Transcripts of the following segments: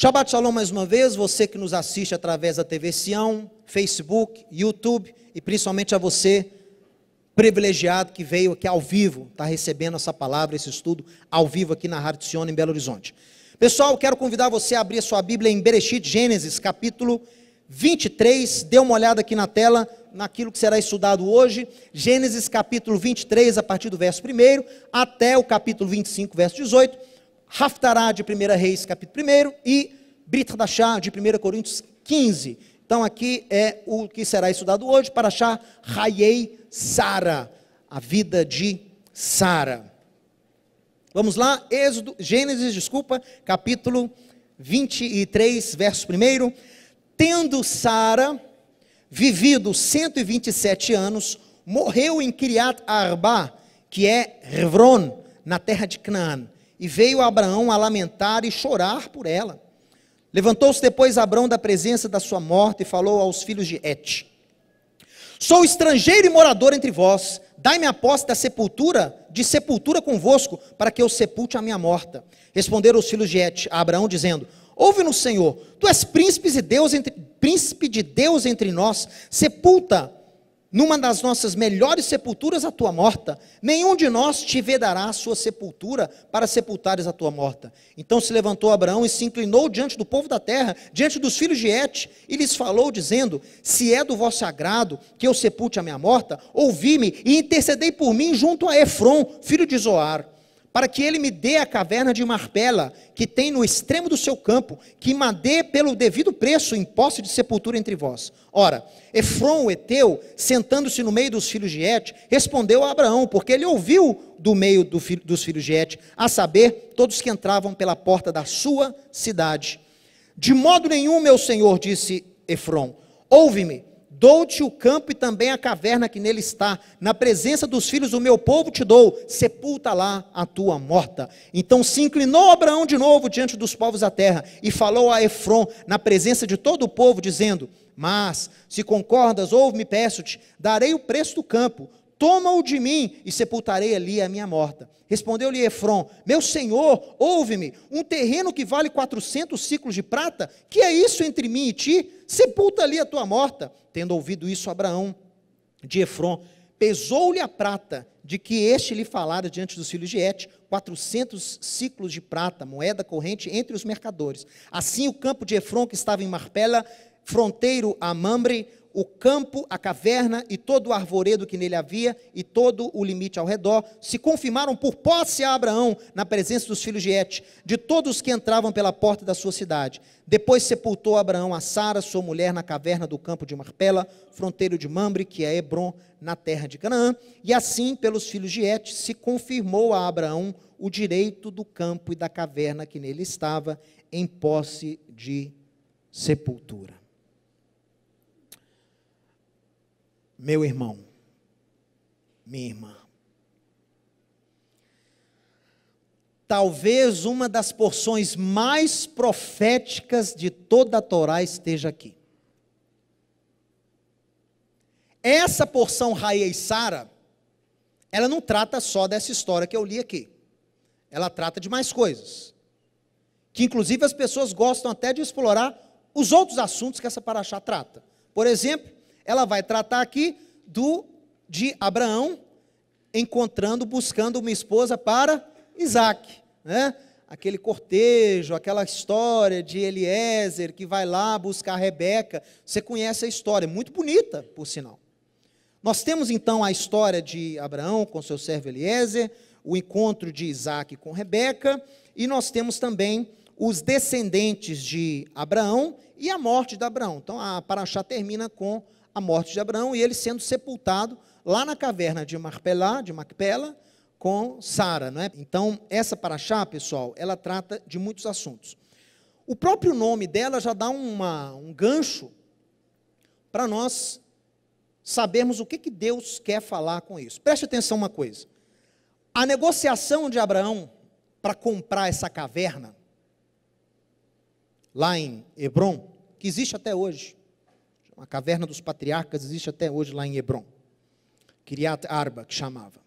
Shabbat Shalom mais uma vez, você que nos assiste através da TV Sião, Facebook, YouTube e principalmente a você privilegiado que veio aqui ao vivo, está recebendo essa palavra, esse estudo ao vivo aqui na Rádio Siona em Belo Horizonte. Pessoal, quero convidar você a abrir a sua Bíblia em Bereshit Gênesis, capítulo 23, dê uma olhada aqui na tela, naquilo que será estudado hoje, Gênesis capítulo 23, a partir do verso 1 até o capítulo 25, verso 18. Raftará de 1 Reis, capítulo 1, e Brit Hadashah, de 1 Coríntios 15. Então aqui é o que será estudado hoje, para achar Raiei Sara, a vida de Sara. Vamos lá, Êxodo, Gênesis, desculpa, capítulo 23, verso 1. Tendo Sara vivido 127 anos, morreu em Kiriat Arba, que é Revron, na terra de Canaã. E veio Abraão a lamentar e chorar por ela. Levantou-se depois Abraão da presença da sua morte e falou aos filhos de Et: Sou estrangeiro e morador entre vós. Dai-me a posse da sepultura, de sepultura convosco, para que eu sepulte a minha morta. Responderam os filhos de Et a Abraão, dizendo: Ouve no Senhor, tu és príncipe de Deus entre, príncipe de Deus entre nós, sepulta numa das nossas melhores sepulturas a tua morta, nenhum de nós te vedará a sua sepultura para sepultares a tua morta. Então se levantou Abraão e se inclinou diante do povo da terra, diante dos filhos de Et, e lhes falou, dizendo: Se é do vosso agrado que eu sepulte a minha morta, ouvi-me e intercedei por mim junto a Efron, filho de Zoar para que ele me dê a caverna de Marbela, que tem no extremo do seu campo, que dê pelo devido preço em posse de sepultura entre vós. Ora, Efron, o Eteu, sentando-se no meio dos filhos de Et, respondeu a Abraão, porque ele ouviu do meio do fi dos filhos de Et, a saber, todos que entravam pela porta da sua cidade. De modo nenhum, meu senhor, disse Efron, ouve-me, Dou-te o campo e também a caverna que nele está. Na presença dos filhos do meu povo te dou. Sepulta lá a tua morta. Então se inclinou Abraão de novo diante dos povos da terra e falou a Efron, na presença de todo o povo, dizendo: Mas, se concordas, ouve-me, peço-te, darei o preço do campo Toma-o de mim e sepultarei ali a minha morta. Respondeu-lhe Efron: Meu senhor, ouve-me. Um terreno que vale 400 ciclos de prata, que é isso entre mim e ti? Sepulta ali a tua morta. Tendo ouvido isso, Abraão de Efron pesou-lhe a prata de que este lhe falara diante dos filhos de Et, 400 ciclos de prata, moeda corrente entre os mercadores. Assim o campo de Efron, que estava em Marpela, fronteiro a Mamre, o campo, a caverna e todo o arvoredo que nele havia e todo o limite ao redor, se confirmaram por posse a Abraão na presença dos filhos de Et, de todos que entravam pela porta da sua cidade. Depois sepultou Abraão a Sara, sua mulher, na caverna do campo de Marpela, fronteiro de Mamre, que é Hebron, na terra de Canaã, e assim, pelos filhos de Et, se confirmou a Abraão o direito do campo e da caverna que nele estava, em posse de sepultura. meu irmão, minha irmã. Talvez uma das porções mais proféticas de toda a Torá esteja aqui. Essa porção Raia e Sara, ela não trata só dessa história que eu li aqui. Ela trata de mais coisas. Que inclusive as pessoas gostam até de explorar os outros assuntos que essa paraxá trata. Por exemplo, ela vai tratar aqui do de Abraão encontrando, buscando uma esposa para Isaac, né? Aquele cortejo, aquela história de Eliezer que vai lá buscar Rebeca. Você conhece a história, é muito bonita, por sinal. Nós temos então a história de Abraão com seu servo Eliezer, o encontro de Isaac com Rebeca, e nós temos também os descendentes de Abraão e a morte de Abraão. Então a Paraxá termina com a morte de Abraão e ele sendo sepultado lá na caverna de Marpelá, de Macpela, com Sara, não é? Então, essa paraxá, pessoal, ela trata de muitos assuntos. O próprio nome dela já dá uma, um gancho para nós sabermos o que, que Deus quer falar com isso. Preste atenção uma coisa. A negociação de Abraão para comprar essa caverna, lá em Hebron, que existe até hoje, a caverna dos patriarcas existe até hoje lá em Hebron. Kiriat Arba, que chamava.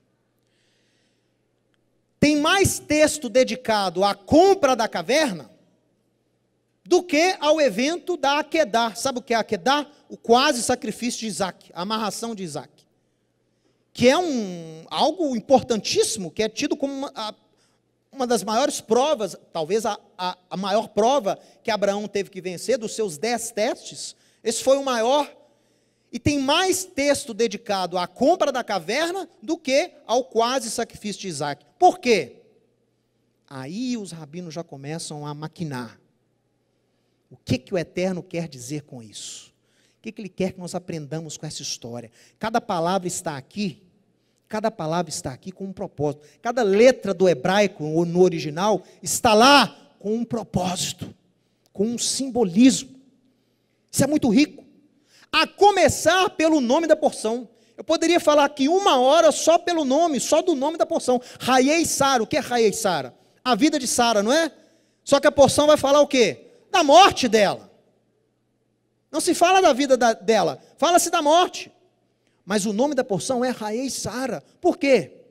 Tem mais texto dedicado à compra da caverna do que ao evento da Akedá. Sabe o que é Akedá? O quase sacrifício de Isaac, a amarração de Isaac. Que é um, algo importantíssimo, que é tido como uma, a, uma das maiores provas, talvez a, a, a maior prova que Abraão teve que vencer dos seus dez testes, esse foi o maior. E tem mais texto dedicado à compra da caverna do que ao quase sacrifício de Isaac. Por quê? Aí os rabinos já começam a maquinar. O que, que o Eterno quer dizer com isso? O que, que ele quer que nós aprendamos com essa história? Cada palavra está aqui Cada palavra está aqui com um propósito. Cada letra do hebraico ou no original está lá com um propósito, com um simbolismo. Isso é muito rico. A começar pelo nome da porção. Eu poderia falar aqui uma hora só pelo nome, só do nome da porção. Raiei Sara, o que é Raiei Sara? A vida de Sara, não é? Só que a porção vai falar o quê? Da morte dela. Não se fala da vida da, dela, fala-se da morte. Mas o nome da porção é Raei Sara. Por quê?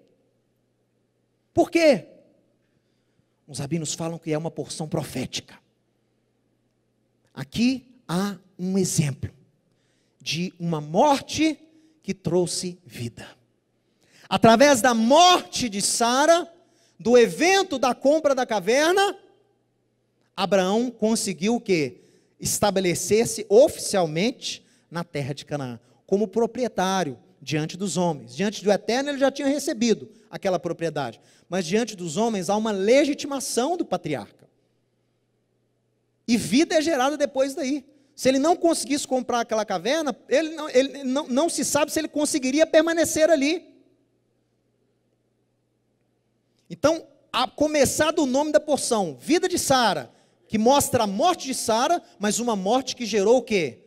Por quê? Os rabinos falam que é uma porção profética. Aqui há um exemplo de uma morte que trouxe vida. Através da morte de Sara, do evento da compra da caverna, Abraão conseguiu o quê? Estabelecer-se oficialmente na terra de Canaã, como proprietário diante dos homens. Diante do Eterno ele já tinha recebido aquela propriedade, mas diante dos homens há uma legitimação do patriarca. E vida é gerada depois daí. Se ele não conseguisse comprar aquela caverna, ele não, ele não, não se sabe se ele conseguiria permanecer ali. Então, a começar do nome da porção, vida de Sara, que mostra a morte de Sara, mas uma morte que gerou o quê?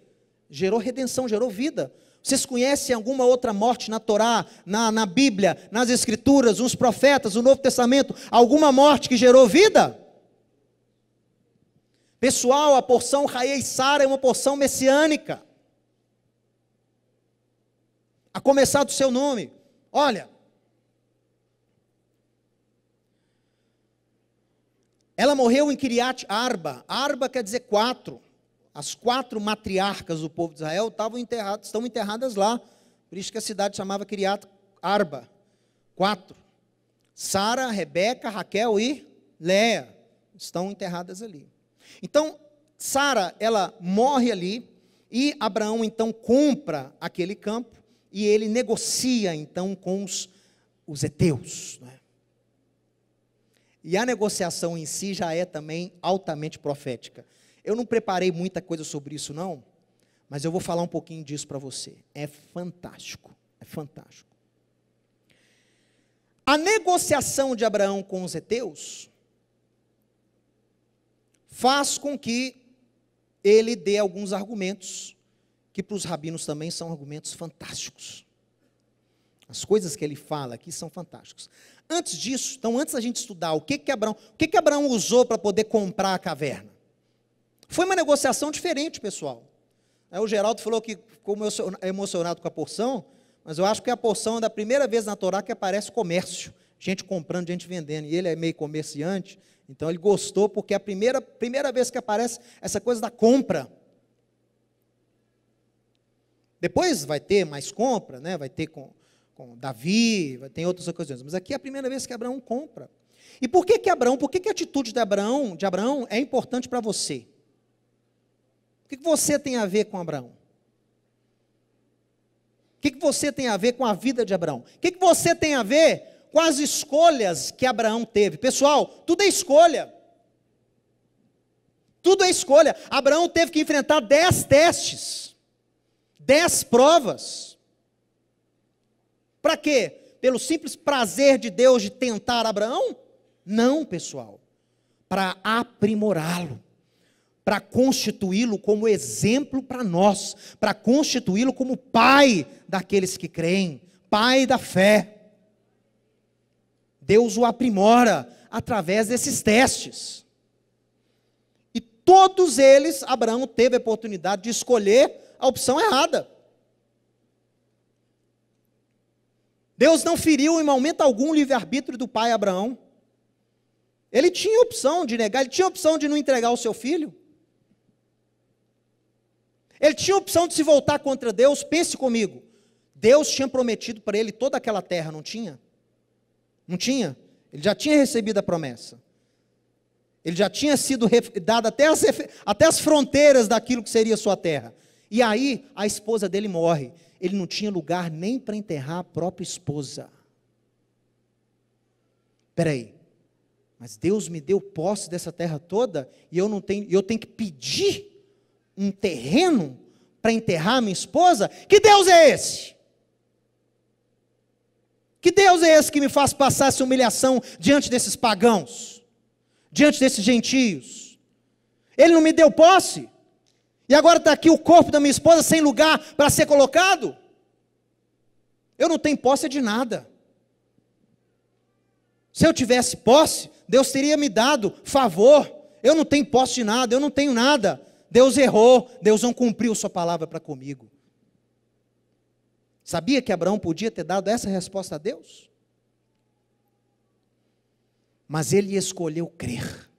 Gerou redenção, gerou vida. Vocês conhecem alguma outra morte na Torá, na, na Bíblia, nas Escrituras, nos profetas, no Novo Testamento? Alguma morte que gerou vida? Pessoal, a porção Raia e Sara é uma porção messiânica. A começar do seu nome. Olha, Ela morreu em Kiriat Arba. Arba quer dizer quatro. As quatro matriarcas do povo de Israel estavam enterradas, estão enterradas lá. Por isso que a cidade chamava Kiriat Arba. Quatro. Sara, Rebeca, Raquel e Léa estão enterradas ali. Então, Sara, ela morre ali e Abraão então compra aquele campo e ele negocia então com os, os heteus. Né? E a negociação em si já é também altamente profética. Eu não preparei muita coisa sobre isso, não, mas eu vou falar um pouquinho disso para você. É fantástico, é fantástico. A negociação de Abraão com os heteus faz com que ele dê alguns argumentos que para os rabinos também são argumentos fantásticos. As coisas que ele fala aqui são fantásticas. Antes disso, então, antes da gente estudar o que que Abraão, o que que Abraão usou para poder comprar a caverna, foi uma negociação diferente, pessoal. Aí o Geraldo falou que ficou emocionado com a porção, mas eu acho que a porção é da primeira vez na Torá que aparece comércio, gente comprando, gente vendendo, e ele é meio comerciante, então ele gostou porque é a primeira, primeira vez que aparece essa coisa da compra. Depois vai ter mais compra, né? vai ter com, com Davi, vai ter outras ocasiões. Mas aqui é a primeira vez que Abraão compra. E por que, que Abraão, por que, que a atitude de Abraão, de Abraão é importante para você? O que, que você tem a ver com Abraão? O que, que você tem a ver com a vida de Abraão? O que, que você tem a ver com as escolhas que Abraão teve. Pessoal, tudo é escolha. Tudo é escolha. Abraão teve que enfrentar dez testes, dez provas. Para quê? Pelo simples prazer de Deus de tentar Abraão? Não, pessoal. Para aprimorá-lo para constituí-lo como exemplo para nós, para constituí-lo como pai daqueles que creem, pai da fé. Deus o aprimora através desses testes. E todos eles, Abraão teve a oportunidade de escolher a opção errada. Deus não feriu em momento algum o livre-arbítrio do pai Abraão. Ele tinha opção de negar, ele tinha opção de não entregar o seu filho. Ele tinha opção de se voltar contra Deus. Pense comigo. Deus tinha prometido para ele toda aquela terra, não tinha? Não tinha. Ele já tinha recebido a promessa. Ele já tinha sido dado até as, até as fronteiras daquilo que seria sua terra. E aí, a esposa dele morre. Ele não tinha lugar nem para enterrar a própria esposa. Peraí, mas Deus me deu posse dessa terra toda e eu não tenho, eu tenho que pedir um terreno para enterrar minha esposa? Que Deus é esse? Que Deus é esse que me faz passar essa humilhação diante desses pagãos, diante desses gentios? Ele não me deu posse? E agora está aqui o corpo da minha esposa sem lugar para ser colocado? Eu não tenho posse de nada. Se eu tivesse posse, Deus teria me dado favor. Eu não tenho posse de nada, eu não tenho nada. Deus errou, Deus não cumpriu Sua palavra para comigo. Sabia que Abraão podia ter dado essa resposta a Deus? Mas ele escolheu crer.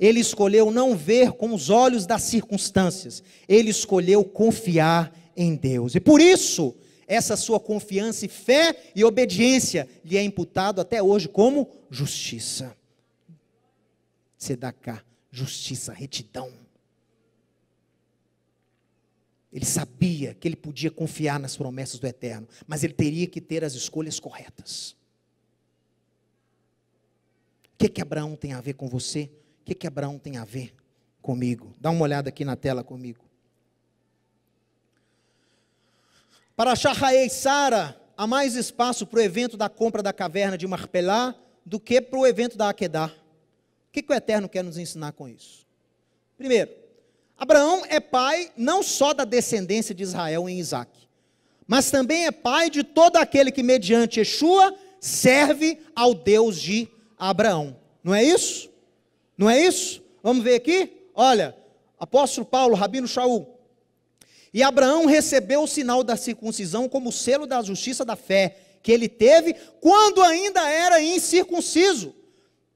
Ele escolheu não ver com os olhos das circunstâncias. Ele escolheu confiar em Deus. E por isso, essa sua confiança e fé e obediência lhe é imputado até hoje como justiça. Sedaká, justiça, retidão. Ele sabia que ele podia confiar nas promessas do Eterno, mas ele teria que ter as escolhas corretas. O que, que Abraão tem a ver com você? O que, que Abraão tem a ver comigo? Dá uma olhada aqui na tela comigo. Para e Sara, há mais espaço para o evento da compra da caverna de Marpelá do que para o evento da Aquedá. O que, que o Eterno quer nos ensinar com isso? Primeiro, Abraão é pai não só da descendência de Israel em Isaac, mas também é pai de todo aquele que, mediante Yeshua, serve ao Deus de Abraão. Não é isso? Não é isso? Vamos ver aqui? Olha, apóstolo Paulo, Rabino Shaul. E Abraão recebeu o sinal da circuncisão como selo da justiça da fé que ele teve quando ainda era incircunciso,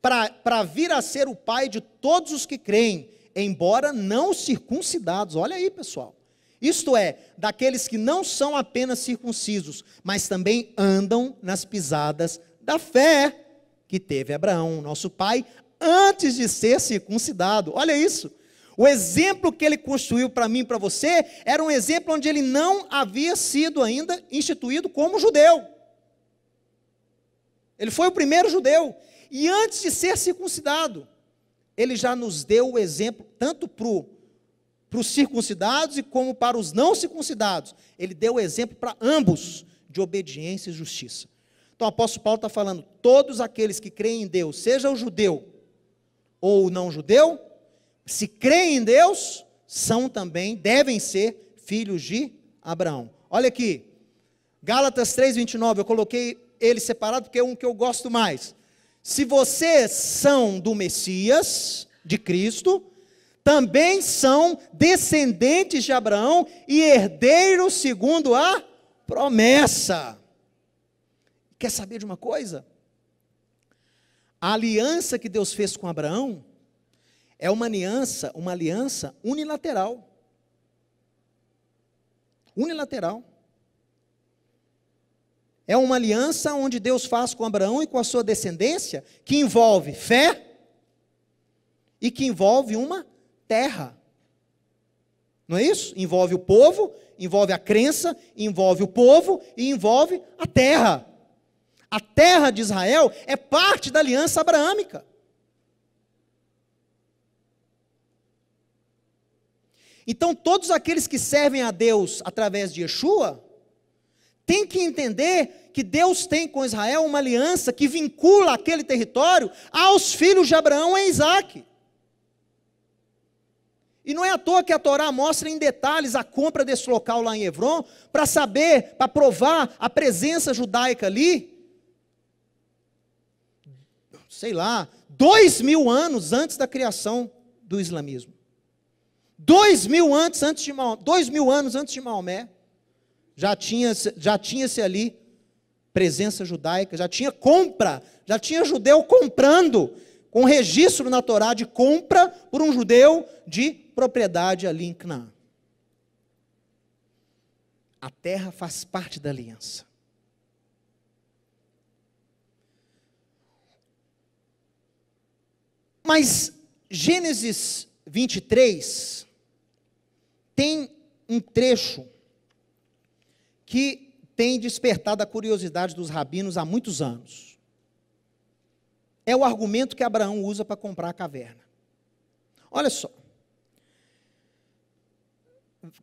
para vir a ser o pai de todos os que creem embora não circuncidados. Olha aí, pessoal. Isto é, daqueles que não são apenas circuncisos, mas também andam nas pisadas da fé que teve Abraão, nosso pai, antes de ser circuncidado. Olha isso. O exemplo que ele construiu para mim e para você era um exemplo onde ele não havia sido ainda instituído como judeu. Ele foi o primeiro judeu. E antes de ser circuncidado, ele já nos deu o exemplo, tanto para os circuncidados e como para os não circuncidados. Ele deu o exemplo para ambos de obediência e justiça. Então o apóstolo Paulo está falando: todos aqueles que creem em Deus, seja o judeu ou o não judeu, se creem em Deus, são também, devem ser filhos de Abraão. Olha aqui, Gálatas 3,29, eu coloquei ele separado porque é um que eu gosto mais se vocês são do Messias, de Cristo, também são descendentes de Abraão e herdeiros segundo a promessa. Quer saber de uma coisa? A aliança que Deus fez com Abraão é uma aliança, uma aliança unilateral. Unilateral. É uma aliança onde Deus faz com Abraão e com a sua descendência, que envolve fé e que envolve uma terra. Não é isso? Envolve o povo, envolve a crença, envolve o povo e envolve a terra. A terra de Israel é parte da aliança abraâmica. Então, todos aqueles que servem a Deus através de Yeshua tem que entender que Deus tem com Israel uma aliança que vincula aquele território aos filhos de Abraão e Isaac. E não é à toa que a Torá mostra em detalhes a compra desse local lá em Hebron, para saber, para provar a presença judaica ali. Sei lá, dois mil anos antes da criação do islamismo. Dois mil, antes, antes de, dois mil anos antes de Maomé já tinha, já tinha-se ali presença judaica, já tinha compra, já tinha judeu comprando, com registro na Torá de compra por um judeu de propriedade ali em Canaã. A terra faz parte da aliança. Mas Gênesis 23 tem um trecho que tem despertado a curiosidade dos rabinos há muitos anos. É o argumento que Abraão usa para comprar a caverna. Olha só.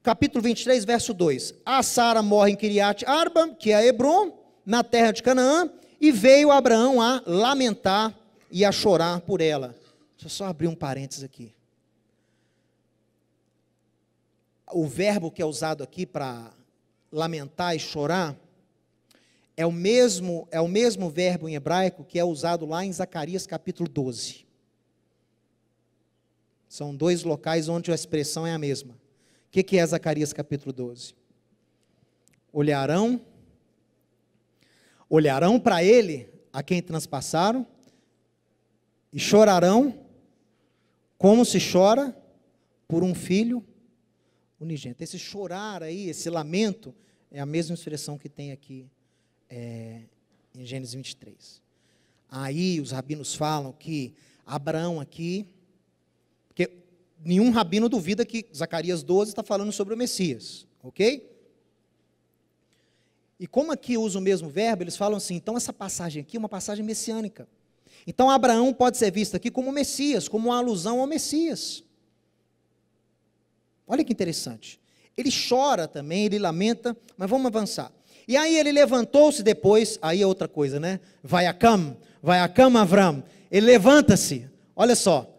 Capítulo 23, verso 2. A Sara morre em Kiriat Arba, que é Hebron, na terra de Canaã, e veio Abraão a lamentar e a chorar por ela. Deixa eu só abrir um parênteses aqui. O verbo que é usado aqui para lamentar e chorar, é o mesmo é o mesmo verbo em hebraico que é usado lá em Zacarias capítulo 12. São dois locais onde a expressão é a mesma. O que, que é Zacarias capítulo 12? Olharão, olharão para ele a quem transpassaram e chorarão como se chora por um filho unigênito. Esse chorar aí, esse lamento, é a mesma expressão que tem aqui é, em Gênesis 23. Aí os rabinos falam que Abraão aqui, porque nenhum rabino duvida que Zacarias 12 está falando sobre o Messias, ok? E como aqui usa o mesmo verbo, eles falam assim: então essa passagem aqui é uma passagem messiânica. Então Abraão pode ser visto aqui como Messias, como uma alusão ao Messias. Olha que interessante. Ele chora também, ele lamenta, mas vamos avançar. E aí ele levantou-se depois, aí é outra coisa, né? Vai a cama, vai a cama, Avram. Ele levanta-se. Olha só.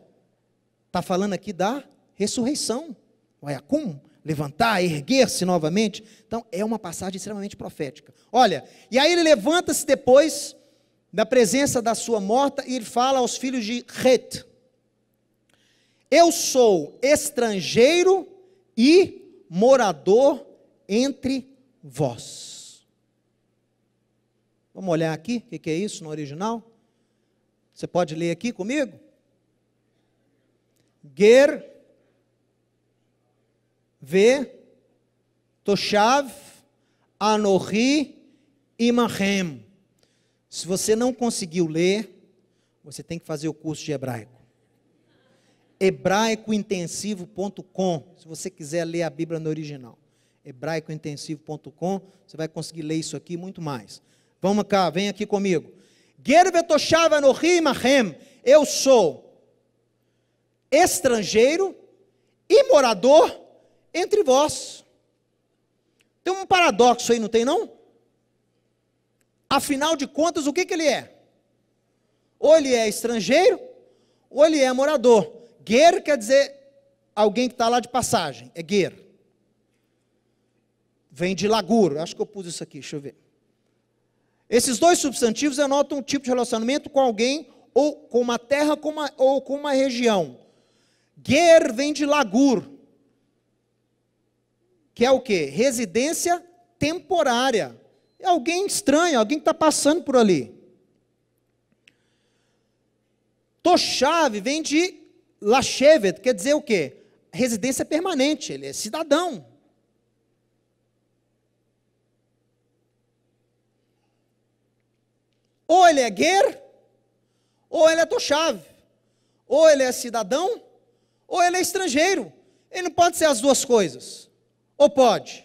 Está falando aqui da ressurreição. Vai a cum, levantar, erguer-se novamente. Então é uma passagem extremamente profética. Olha, e aí ele levanta-se depois da presença da sua morta e ele fala aos filhos de Het: Eu sou estrangeiro e morador entre vós. Vamos olhar aqui o que, é isso no original? Você pode ler aqui comigo? Ger, ve, toshav, anohi, imahem. Se você não conseguiu ler, você tem que fazer o curso de hebraico hebraicointensivo.com, se você quiser ler a Bíblia no original. hebraicointensivo.com, você vai conseguir ler isso aqui e muito mais. Vamos cá, vem aqui comigo. Eu sou estrangeiro e morador entre vós. Tem um paradoxo aí, não tem não? Afinal de contas, o que, que ele é? Ou ele é estrangeiro, ou ele é morador. Guer quer dizer alguém que está lá de passagem, é guer. Vem de laguro, acho que eu pus isso aqui, deixa eu ver. Esses dois substantivos anotam um tipo de relacionamento com alguém ou com uma terra com uma, ou com uma região. Guer vem de lagur, que é o que? Residência temporária. É alguém estranho, alguém que está passando por ali. Tochave vem de Lachevet quer dizer o quê? Residência permanente, ele é cidadão. Ou ele é guer, ou ele é tochave, ou ele é cidadão, ou ele é estrangeiro. Ele não pode ser as duas coisas. Ou pode?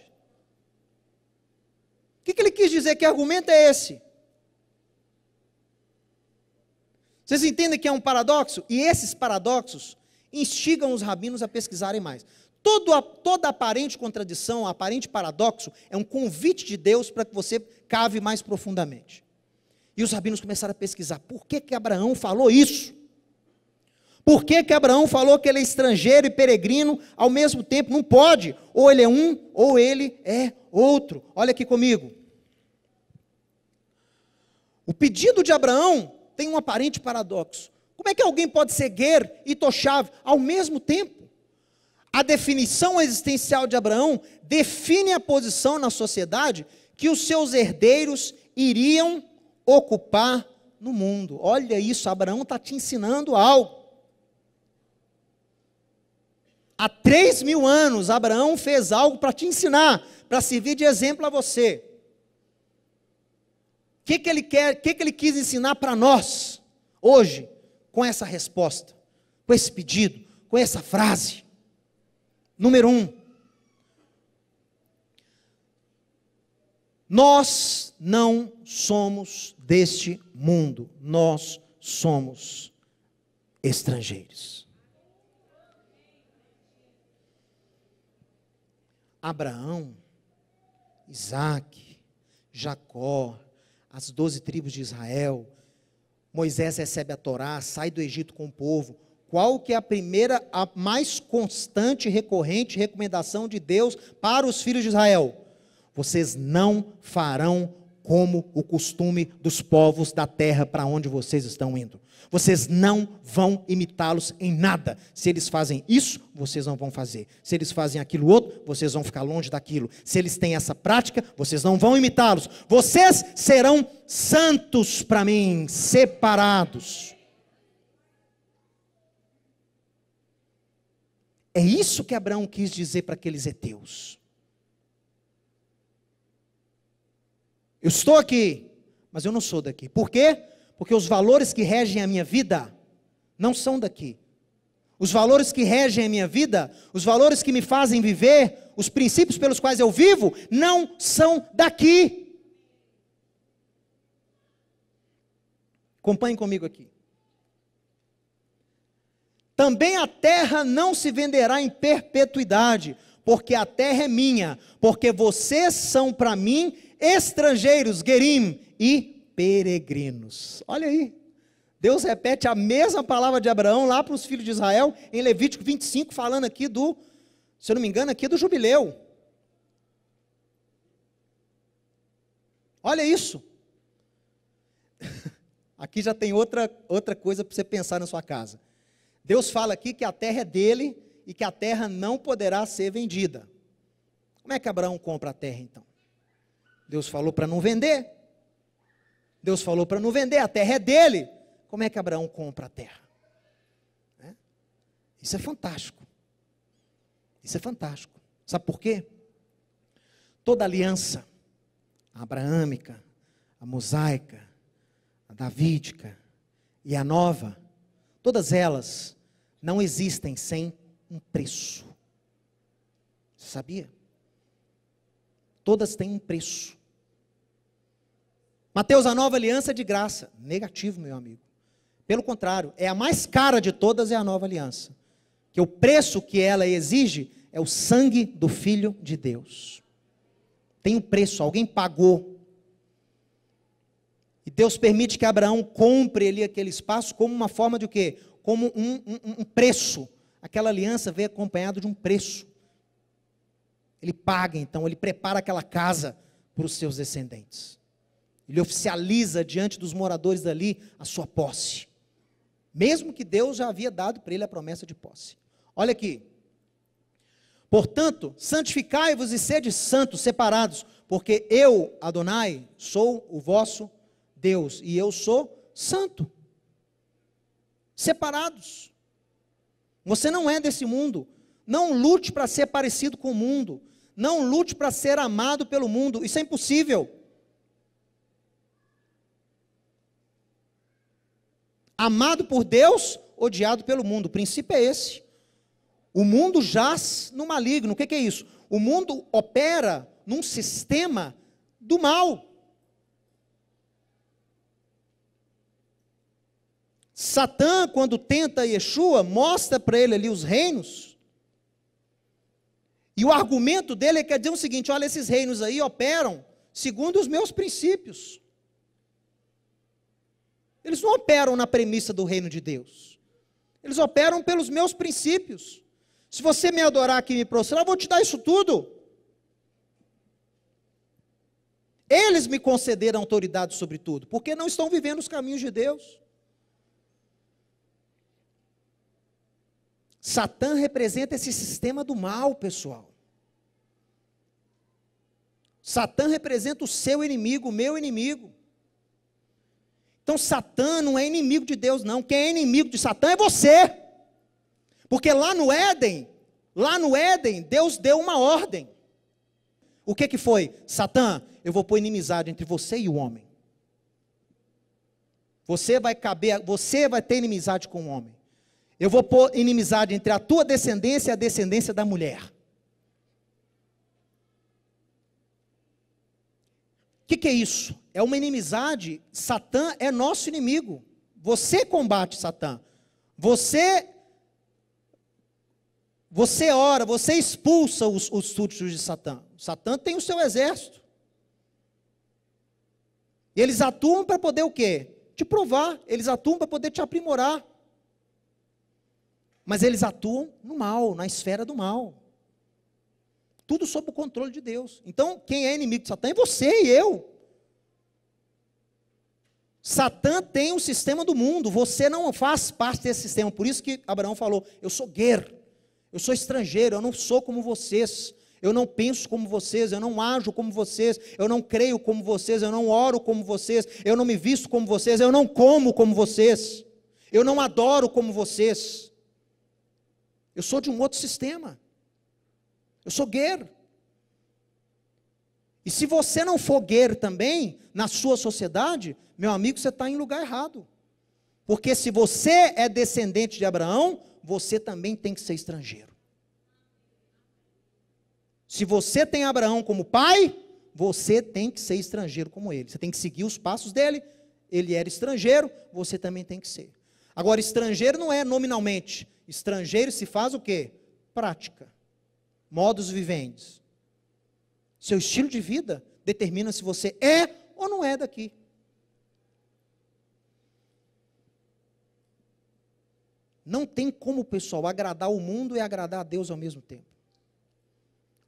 O que, que ele quis dizer? Que argumento é esse? Vocês entendem que é um paradoxo? E esses paradoxos instigam os rabinos a pesquisarem mais. Todo, toda aparente contradição, aparente paradoxo, é um convite de Deus para que você cave mais profundamente. E os rabinos começaram a pesquisar por que, que Abraão falou isso. Por que, que Abraão falou que ele é estrangeiro e peregrino ao mesmo tempo? Não pode. Ou ele é um, ou ele é outro. Olha aqui comigo. O pedido de Abraão tem um aparente paradoxo. Como é que alguém pode ser guer e tochave ao mesmo tempo? A definição existencial de Abraão define a posição na sociedade que os seus herdeiros iriam ocupar no mundo. Olha isso, Abraão está te ensinando algo. Há três mil anos, Abraão fez algo para te ensinar, para servir de exemplo a você que, que ele quer, o que, que ele quis ensinar para nós hoje, com essa resposta, com esse pedido, com essa frase. Número um, nós não somos deste mundo, nós somos estrangeiros. Abraão, Isaac, Jacó, as doze tribos de Israel. Moisés recebe a Torá, sai do Egito com o povo. Qual que é a primeira, a mais constante, recorrente recomendação de Deus para os filhos de Israel? Vocês não farão como o costume dos povos da terra para onde vocês estão indo. Vocês não vão imitá-los em nada. Se eles fazem isso, vocês não vão fazer. Se eles fazem aquilo outro, vocês vão ficar longe daquilo. Se eles têm essa prática, vocês não vão imitá-los. Vocês serão santos para mim, separados. É isso que Abraão quis dizer para aqueles heteus. Eu estou aqui, mas eu não sou daqui. Por quê? Porque os valores que regem a minha vida não são daqui. Os valores que regem a minha vida, os valores que me fazem viver, os princípios pelos quais eu vivo, não são daqui. Acompanhe comigo aqui. Também a terra não se venderá em perpetuidade, porque a terra é minha, porque vocês são para mim estrangeiros, Gerim, e peregrinos. Olha aí, Deus repete a mesma palavra de Abraão lá para os filhos de Israel, em Levítico 25, falando aqui do, se eu não me engano, aqui do jubileu. Olha isso. Aqui já tem outra, outra coisa para você pensar na sua casa. Deus fala aqui que a terra é dele e que a terra não poderá ser vendida. Como é que Abraão compra a terra então? Deus falou para não vender. Deus falou para não vender, a terra é dele. Como é que Abraão compra a terra? Né? Isso é fantástico. Isso é fantástico. Sabe por quê? Toda aliança, a abraâmica, a mosaica, a davídica e a nova, todas elas não existem sem um preço. Você sabia? Todas têm um preço. Mateus, a nova aliança é de graça. Negativo, meu amigo. Pelo contrário, é a mais cara de todas, é a nova aliança. Que o preço que ela exige é o sangue do Filho de Deus. Tem um preço, alguém pagou. E Deus permite que Abraão compre ali aquele espaço como uma forma de quê? Como um, um, um preço. Aquela aliança vem acompanhada de um preço. Ele paga então, ele prepara aquela casa para os seus descendentes. Ele oficializa diante dos moradores ali a sua posse. Mesmo que Deus já havia dado para ele a promessa de posse. Olha aqui. Portanto, santificai-vos e sede santos, separados, porque eu, Adonai, sou o vosso Deus e eu sou santo. Separados. Você não é desse mundo. Não lute para ser parecido com o mundo. Não lute para ser amado pelo mundo. Isso é impossível. amado por Deus, odiado pelo mundo. O princípio é esse. O mundo jaz no maligno. O que, é isso? O mundo opera num sistema do mal. Satã, quando tenta Yeshua, mostra para ele ali os reinos. E o argumento dele é quer dizer o seguinte: olha, esses reinos aí operam segundo os meus princípios. Eles não operam na premissa do reino de Deus. Eles operam pelos meus princípios. Se você me adorar aqui e me prostrar, eu vou te dar isso tudo. Eles me concederam autoridade sobre tudo, porque não estão vivendo os caminhos de Deus. Satã representa esse sistema do mal, pessoal. Satã representa o seu inimigo, o meu inimigo. Então, Satã não é inimigo de Deus, não. Quem é inimigo de Satã é você. Porque lá no Éden, lá no Éden, Deus deu uma ordem. O que que foi? Satã, eu vou pôr inimizade entre você e o homem. Você vai caber, você vai ter inimizade com o homem. Eu vou pôr inimizade entre a tua descendência e a descendência da mulher. O que, que é isso? é uma inimizade. Satã é nosso inimigo. Você combate Satã. Você você ora, você expulsa os, os súditos de Satã. Satã tem o seu exército. Eles atuam para poder o quê? Te provar, eles atuam para poder te aprimorar. Mas eles atuam no mal, na esfera do mal. Tudo sob o controle de Deus. Então, quem é inimigo de Satã é você e eu. Satã tem o um sistema do mundo, você não faz parte desse sistema. Por isso que Abraão falou: Eu sou guerreiro, eu sou estrangeiro, eu não sou como vocês, eu não penso como vocês, eu não ajo como vocês, eu não creio como vocês, eu não oro como vocês, eu não me visto como vocês, eu não como como vocês, eu não adoro como vocês. Eu sou de um outro sistema. Eu sou guerreiro. E se você não for guerreiro também, na sua sociedade, meu amigo, você está em lugar errado. Porque se você é descendente de Abraão, você também tem que ser estrangeiro. Se você tem Abraão como pai, você tem que ser estrangeiro como ele. Você tem que seguir os passos dele. Ele era estrangeiro, você também tem que ser. Agora, estrangeiro não é nominalmente. Estrangeiro se faz o quê? Prática. Modos viventes. Seu estilo de vida determina se você é ou não é daqui. Não tem como, pessoal, agradar o mundo e agradar a Deus ao mesmo tempo.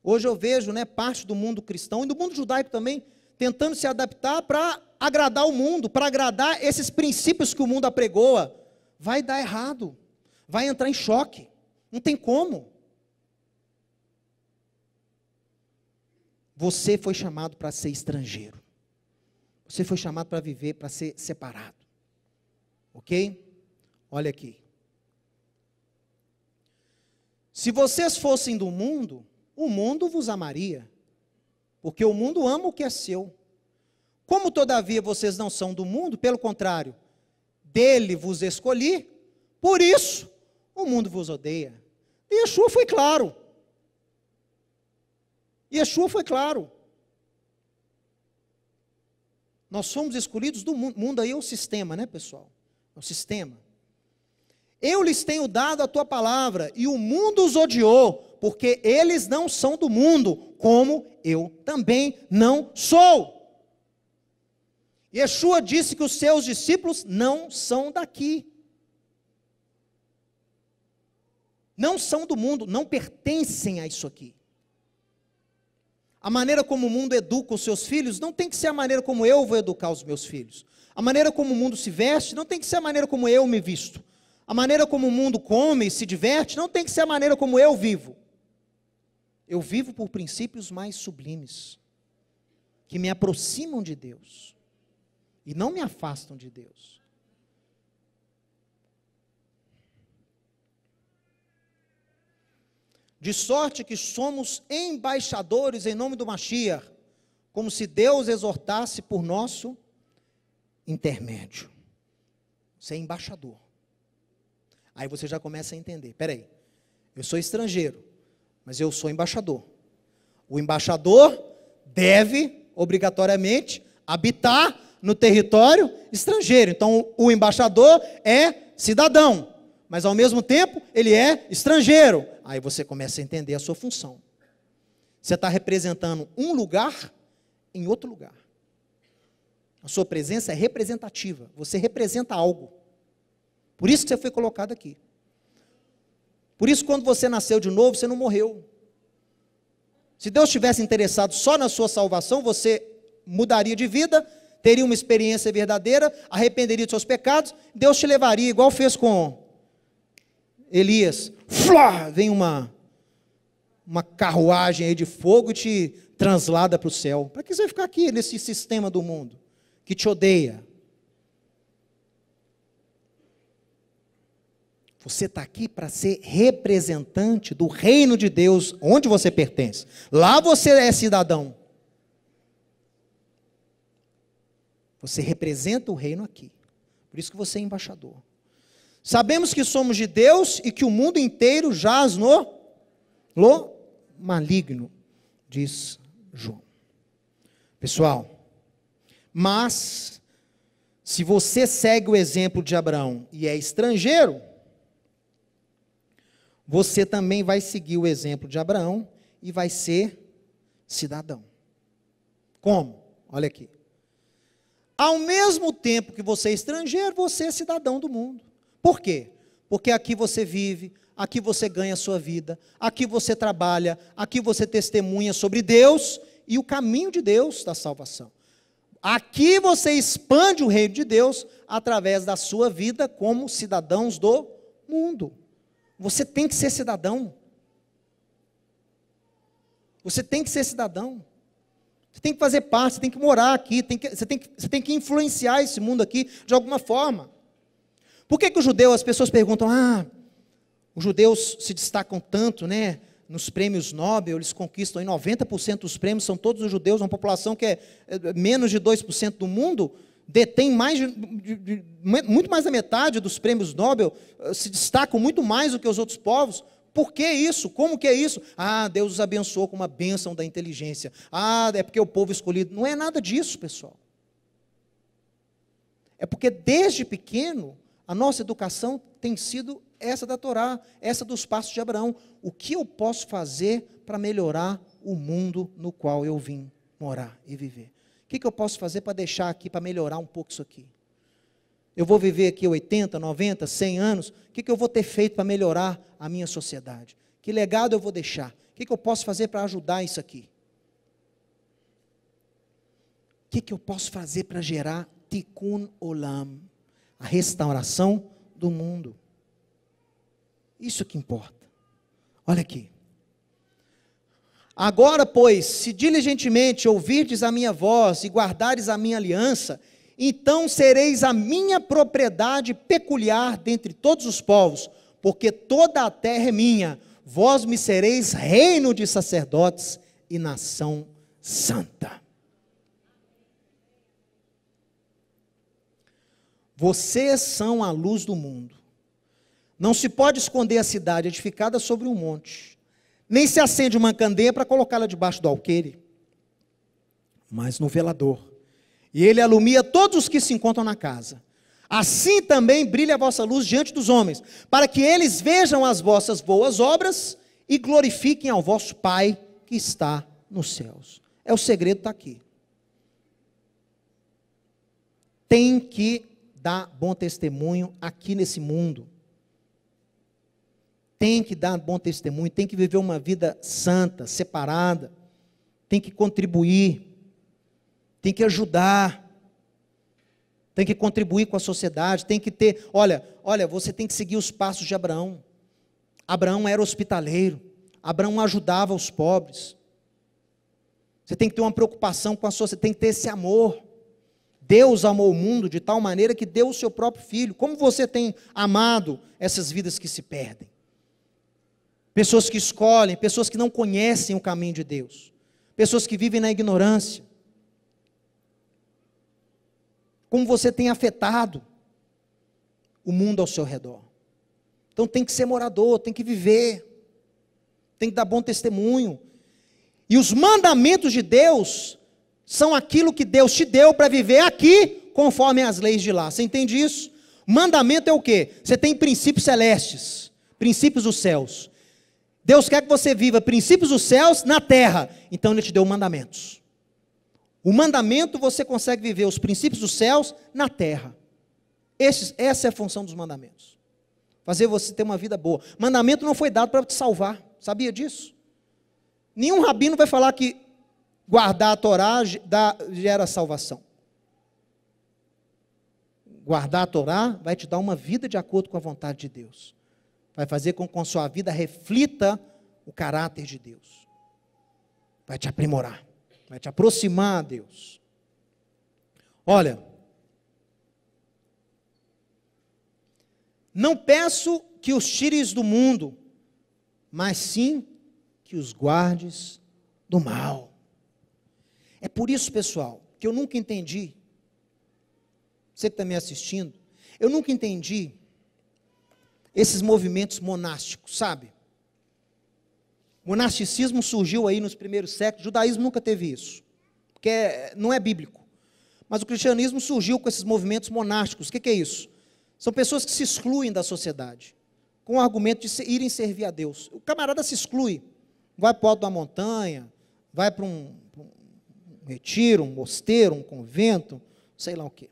Hoje eu vejo, né, parte do mundo cristão e do mundo judaico também tentando se adaptar para agradar o mundo, para agradar esses princípios que o mundo apregoa. Vai dar errado. Vai entrar em choque. Não tem como. Você foi chamado para ser estrangeiro. Você foi chamado para viver, para ser separado. Ok? Olha aqui. Se vocês fossem do mundo, o mundo vos amaria, porque o mundo ama o que é seu. Como, todavia, vocês não são do mundo, pelo contrário, dele vos escolhi, por isso o mundo vos odeia. E Yeshua foi claro. Yeshua foi claro. Nós somos escolhidos do mundo. Mundo aí é o sistema, né, pessoal? É o sistema. Eu lhes tenho dado a tua palavra, e o mundo os odiou, porque eles não são do mundo, como eu também não sou. Yeshua disse que os seus discípulos não são daqui. Não são do mundo, não pertencem a isso aqui. A maneira como o mundo educa os seus filhos não tem que ser a maneira como eu vou educar os meus filhos. A maneira como o mundo se veste não tem que ser a maneira como eu me visto. A maneira como o mundo come e se diverte não tem que ser a maneira como eu vivo. Eu vivo por princípios mais sublimes, que me aproximam de Deus e não me afastam de Deus. de sorte que somos embaixadores em nome do Mashiach, como se Deus exortasse por nosso intermédio. Você é embaixador. Aí você já começa a entender. Peraí, eu sou estrangeiro, mas eu sou embaixador. O embaixador deve, obrigatoriamente, habitar no território estrangeiro. Então, o embaixador é cidadão mas ao mesmo tempo ele é estrangeiro. Aí você começa a entender a sua função. Você está representando um lugar em outro lugar. A sua presença é representativa. Você representa algo. Por isso que você foi colocado aqui. Por isso, quando você nasceu de novo, você não morreu. Se Deus tivesse interessado só na sua salvação, você mudaria de vida, teria uma experiência verdadeira, arrependeria dos seus pecados, Deus te levaria, igual fez com Elias, vem uma, uma carruagem aí de fogo e te translada para o céu. Para que você vai ficar aqui nesse sistema do mundo que te odeia? Você está aqui para ser representante do reino de Deus, onde você pertence. Lá você é cidadão. Você representa o reino aqui. Por isso que você é embaixador. Sabemos que somos de Deus e que o mundo inteiro jaz no, lo, maligno, diz João. Pessoal, mas se você segue o exemplo de Abraão e é estrangeiro, você também vai seguir o exemplo de Abraão e vai ser cidadão. Como? Olha aqui. Ao mesmo tempo que você é estrangeiro, você é cidadão do mundo. Por quê? Porque aqui você vive, aqui você ganha a sua vida, aqui você trabalha, aqui você testemunha sobre Deus e o caminho de Deus da salvação. Aqui você expande o reino de Deus através da sua vida como cidadãos do mundo. Você tem que ser cidadão. Você tem que ser cidadão. Você tem que fazer parte, você tem que morar aqui, tem que, você, tem que, você tem que influenciar esse mundo aqui de alguma forma. Por que, que o judeu, as pessoas perguntam, ah, os judeus se destacam tanto, né? Nos prêmios Nobel, eles conquistam aí 90% dos prêmios, são todos os judeus, uma população que é, é menos de 2% do mundo, detém mais de, de, de, muito mais da metade dos prêmios Nobel, eh, se destacam muito mais do que os outros povos. Por que isso? Como que é isso? Ah, Deus os abençoou com uma bênção da inteligência. Ah, é porque é o povo escolhido. Não é nada disso, pessoal. É porque desde pequeno a nossa educação tem sido essa da Torá, essa dos passos de Abraão. O que eu posso fazer para melhorar o mundo no qual eu vim morar e viver? O que, que eu posso fazer para deixar aqui, para melhorar um pouco isso aqui? Eu vou viver aqui 80, 90, 100 anos. O que, que eu vou ter feito para melhorar a minha sociedade? Que legado eu vou deixar? O que, que eu posso fazer para ajudar isso aqui? O que, que eu posso fazer para gerar tikkun olam? a restauração do mundo. Isso que importa. Olha aqui. Agora, pois, se diligentemente ouvirdes a minha voz e guardares a minha aliança, então sereis a minha propriedade peculiar dentre todos os povos, porque toda a terra é minha. Vós me sereis reino de sacerdotes e nação santa. Vocês são a luz do mundo. Não se pode esconder a cidade edificada sobre um monte, nem se acende uma candeia para colocá-la debaixo do alqueire, mas no velador. E ele alumia todos os que se encontram na casa. Assim também brilha a vossa luz diante dos homens, para que eles vejam as vossas boas obras e glorifiquem ao vosso Pai que está nos céus. É o segredo está aqui. Tem que dar bom testemunho aqui nesse mundo. Tem que dar bom testemunho, tem que viver uma vida santa, separada, tem que contribuir, tem que ajudar, tem que contribuir com a sociedade, tem que ter, olha, olha, você tem que seguir os passos de Abraão. Abraão era hospitaleiro, Abraão ajudava os pobres. Você tem que ter uma preocupação com a sociedade, tem que ter esse amor. Deus amou o mundo de tal maneira que deu o seu próprio filho. Como você tem amado essas vidas que se perdem? Pessoas que escolhem, pessoas que não conhecem o caminho de Deus, pessoas que vivem na ignorância. Como você tem afetado o mundo ao seu redor? Então tem que ser morador, tem que viver, tem que dar bom testemunho. E os mandamentos de Deus são aquilo que Deus te deu para viver aqui, conforme as leis de lá. Você entende isso? Mandamento é o quê? Você tem princípios celestes, princípios dos céus. Deus quer que você viva princípios dos céus na terra, então Ele te deu mandamentos. O mandamento você consegue viver os princípios dos céus na terra. Esse, essa é a função dos mandamentos. Fazer você ter uma vida boa. Mandamento não foi dado para te salvar. Sabia disso? Nenhum rabino vai falar que Guardar a Torá gera salvação. Guardar a Torá vai te dar uma vida de acordo com a vontade de Deus. Vai fazer com que a sua vida reflita o caráter de Deus. Vai te aprimorar, vai te aproximar a Deus. Olha, não peço que os tires do mundo, mas sim que os guardes do mal. É por isso, pessoal, que eu nunca entendi, você que está me assistindo, eu nunca entendi esses movimentos monásticos, sabe? Monasticismo surgiu aí nos primeiros séculos, o judaísmo nunca teve isso, porque é, não é bíblico. Mas o cristianismo surgiu com esses movimentos monásticos. O que, que é isso? São pessoas que se excluem da sociedade, com o argumento de irem servir a Deus. O camarada se exclui, vai para o alto da montanha, vai para um, retiro, um mosteiro, um convento, sei lá o quê.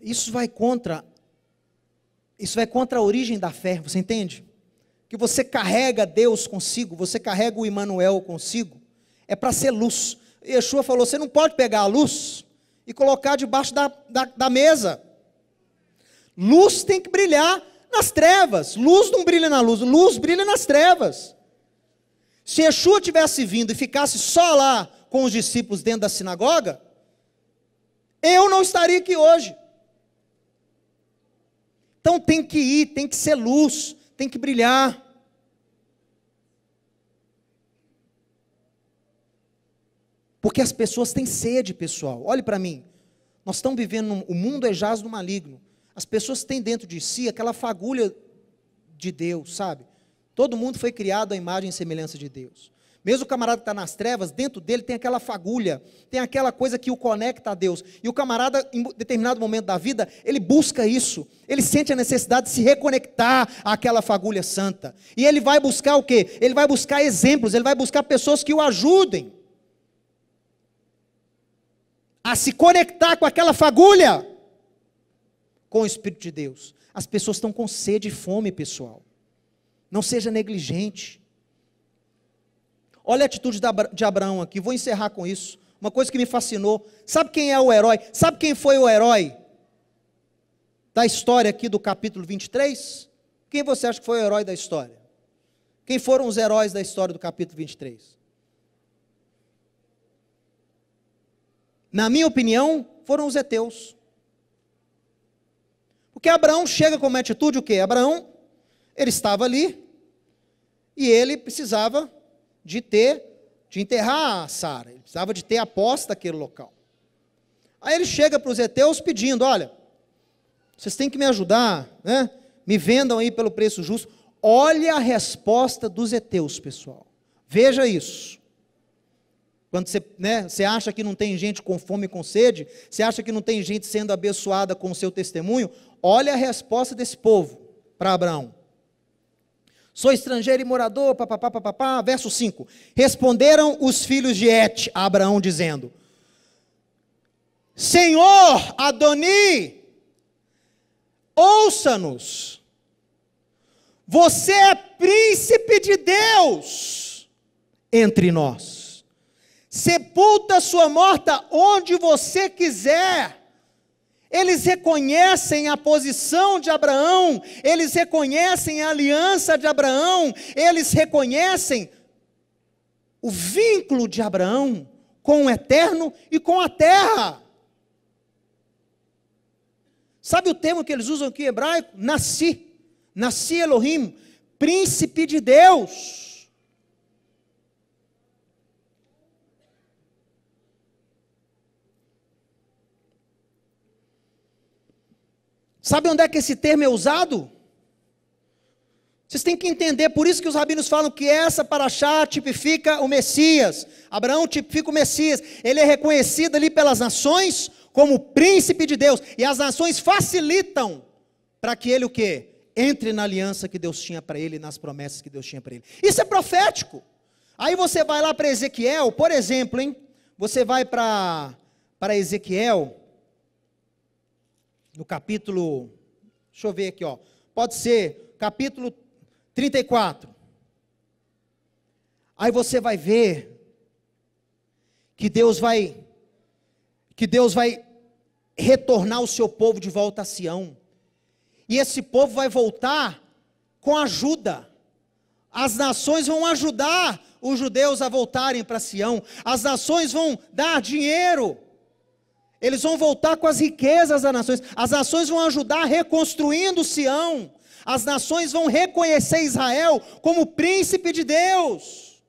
Isso vai contra isso vai contra a origem da fé, você entende? Que você carrega Deus consigo, você carrega o Emmanuel consigo. É para ser luz. Yeshua falou: você não pode pegar a luz e colocar debaixo da, da, da mesa. Luz tem que brilhar nas trevas. Luz não brilha na luz, luz brilha nas trevas. Se Yeshua tivesse vindo e ficasse só lá com os discípulos dentro da sinagoga, eu não estaria aqui hoje. Então tem que ir, tem que ser luz, tem que brilhar. Porque as pessoas têm sede, pessoal. Olhe para mim. Nós estamos vivendo, num, o mundo é jaz do maligno. As pessoas têm dentro de si aquela fagulha de Deus, sabe? Todo mundo foi criado à imagem e semelhança de Deus. Mesmo o camarada que está nas trevas, dentro dele tem aquela fagulha, tem aquela coisa que o conecta a Deus. E o camarada, em determinado momento da vida, ele busca isso. Ele sente a necessidade de se reconectar àquela fagulha santa. E ele vai buscar o quê? Ele vai buscar exemplos, ele vai buscar pessoas que o ajudem a se conectar com aquela fagulha com o Espírito de Deus. As pessoas estão com sede e fome, pessoal. Não seja negligente. Olha a atitude de Abraão aqui, vou encerrar com isso. Uma coisa que me fascinou. Sabe quem é o herói? Sabe quem foi o herói da história aqui do capítulo 23? Quem você acha que foi o herói da história? Quem foram os heróis da história do capítulo 23? Na minha opinião, foram os heteus. Porque Abraão chega com uma atitude o quê? Abraão ele estava ali e ele precisava de ter, de enterrar a Sara, ele precisava de ter a posse daquele local. Aí ele chega para os heteus pedindo: olha, vocês têm que me ajudar, né? me vendam aí pelo preço justo. Olha a resposta dos heteus, pessoal. Veja isso. Quando você, né, você acha que não tem gente com fome e com sede, você acha que não tem gente sendo abençoada com o seu testemunho, olha a resposta desse povo para Abraão. Sou estrangeiro e morador, papapá, papapá. Verso 5. Responderam os filhos de Et a Abraão, dizendo: Senhor Adoni, ouça-nos. Você é príncipe de Deus entre nós. Sepulta sua morta onde você quiser eles reconhecem a posição de Abraão, eles reconhecem a aliança de Abraão, eles reconhecem o vínculo de Abraão com o eterno e com a terra. Sabe o termo que eles usam aqui em hebraico? Nasci. Nasci Elohim, príncipe de Deus. Sabe onde é que esse termo é usado? Vocês têm que entender, por isso que os rabinos falam que essa paraxá tipifica o Messias. Abraão tipifica o Messias. Ele é reconhecido ali pelas nações como príncipe de Deus. E as nações facilitam para que ele o quê? Entre na aliança que Deus tinha para ele, nas promessas que Deus tinha para ele. Isso é profético. Aí você vai lá para Ezequiel, por exemplo, hein? Você vai para Ezequiel, no capítulo, deixa eu ver aqui, ó. Pode ser capítulo 34. Aí você vai ver que Deus vai que Deus vai retornar o seu povo de volta a Sião. E esse povo vai voltar com ajuda. As nações vão ajudar os judeus a voltarem para Sião. As nações vão dar dinheiro eles vão voltar com as riquezas das nações. As nações vão ajudar reconstruindo Sião. As nações vão reconhecer Israel como príncipe de Deus.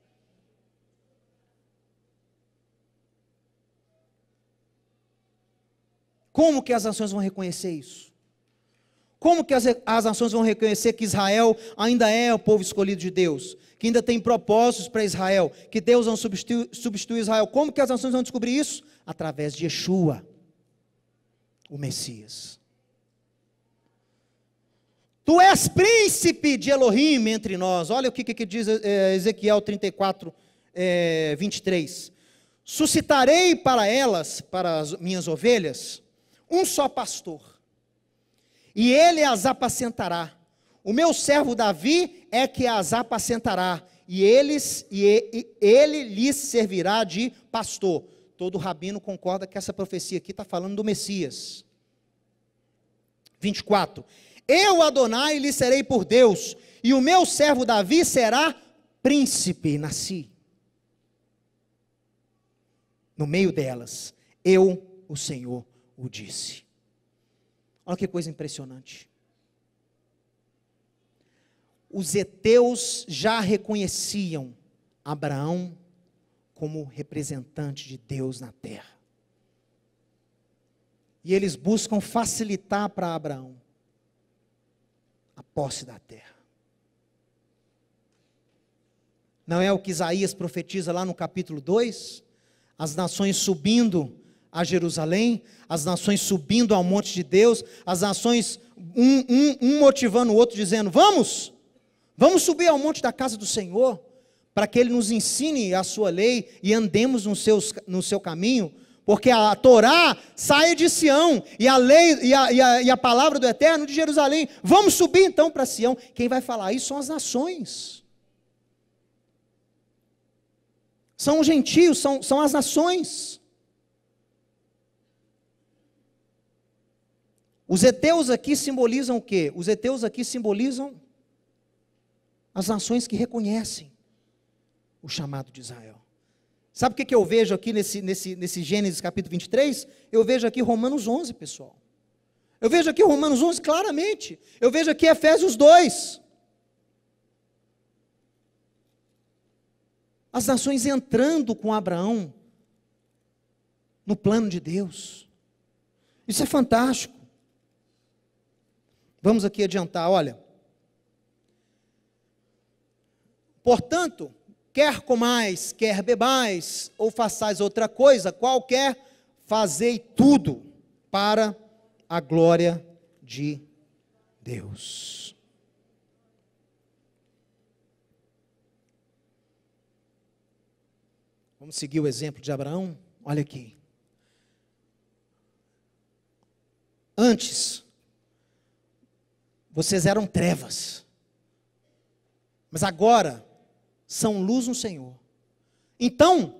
Como que as nações vão reconhecer isso? Como que as, as nações vão reconhecer que Israel ainda é o povo escolhido de Deus? Que ainda tem propósitos para Israel? Que Deus não substitui, substitui Israel? Como que as nações vão descobrir isso? através de Yeshua, o Messias. Tu és príncipe de Elohim entre nós. Olha o que, que, diz é, Ezequiel 34, é, 23. Suscitarei para elas, para as minhas ovelhas, um só pastor, e ele as apacentará. O meu servo Davi é que as apacentará, e eles e ele lhes servirá de pastor. Todo rabino concorda que essa profecia aqui está falando do Messias. 24. Eu, Adonai, lhe serei por Deus, e o meu servo Davi será príncipe. Nasci. No meio delas, eu, o Senhor, o disse. Olha que coisa impressionante. Os heteus já reconheciam Abraão como representante de Deus na terra. E eles buscam facilitar para Abraão a posse da terra. Não é o que Isaías profetiza lá no capítulo 2? As nações subindo a Jerusalém, as nações subindo ao monte de Deus, as nações um, um, um motivando o outro, dizendo: Vamos, vamos subir ao monte da casa do Senhor para que ele nos ensine a sua lei e andemos no, seus, no seu caminho, porque a Torá sai de Sião e a lei e a, e a, e a palavra do Eterno de Jerusalém. Vamos subir então para Sião. Quem vai falar isso são as nações. São os gentios, são, são as nações. Os heteus aqui simbolizam o quê? Os heteus aqui simbolizam as nações que reconhecem o chamado de Israel. Sabe o que, que eu vejo aqui nesse, nesse, nesse Gênesis capítulo 23? Eu vejo aqui Romanos 11, pessoal. Eu vejo aqui Romanos 11 claramente. Eu vejo aqui Efésios 2. As nações entrando com Abraão no plano de Deus. Isso é fantástico. Vamos aqui adiantar, olha. Portanto, Quer comais, quer bebais, ou façais outra coisa, qualquer, fazei tudo para a glória de Deus. Vamos seguir o exemplo de Abraão? Olha aqui. Antes, vocês eram trevas. Mas agora, são luz no Senhor. Então,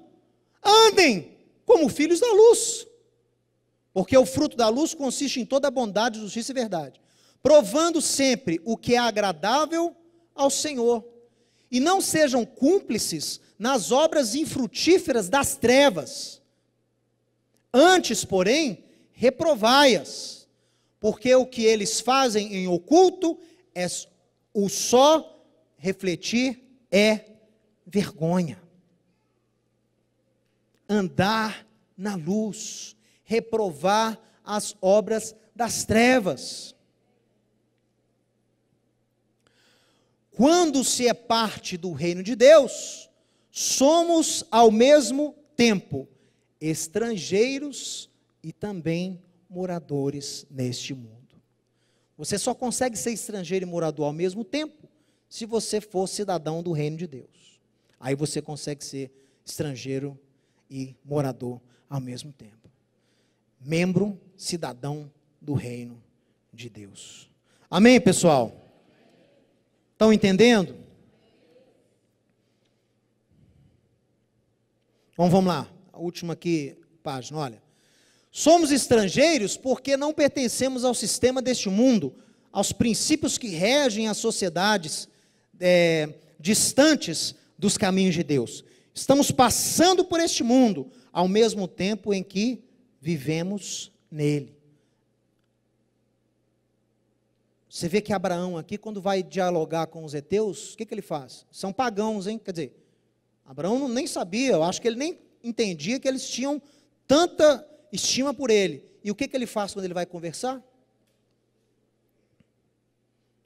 andem como filhos da luz, porque o fruto da luz consiste em toda a bondade, justiça e verdade, provando sempre o que é agradável ao Senhor. E não sejam cúmplices nas obras infrutíferas das trevas. Antes, porém, reprovai-as, porque o que eles fazem em oculto é o só refletir é vergonha. Andar na luz, reprovar as obras das trevas. Quando se é parte do reino de Deus, somos ao mesmo tempo estrangeiros e também moradores neste mundo. Você só consegue ser estrangeiro e morador ao mesmo tempo se você for cidadão do reino de Deus. Aí você consegue ser estrangeiro e morador ao mesmo tempo. Membro, cidadão do reino de Deus. Amém, pessoal? Estão entendendo? Então vamos lá, a última aqui, página, olha. Somos estrangeiros porque não pertencemos ao sistema deste mundo, aos princípios que regem as sociedades é, distantes dos caminhos de Deus. Estamos passando por este mundo ao mesmo tempo em que vivemos nele. Você vê que Abraão aqui, quando vai dialogar com os heteus, o que, que ele faz? São pagãos, hein? Quer dizer, Abraão nem sabia, eu acho que ele nem entendia que eles tinham tanta estima por ele. E o que, que ele faz quando ele vai conversar?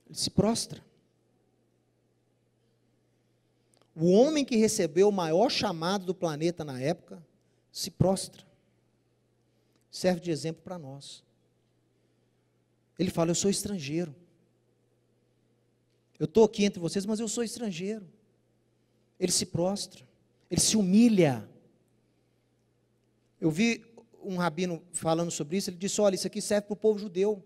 Ele se prostra o homem que recebeu o maior chamado do planeta na época se prostra. Serve de exemplo para nós. Ele fala: Eu sou estrangeiro. Eu estou aqui entre vocês, mas eu sou estrangeiro. Ele se prostra, ele se humilha. Eu vi um rabino falando sobre isso, ele disse: Olha, isso aqui serve para o povo judeu.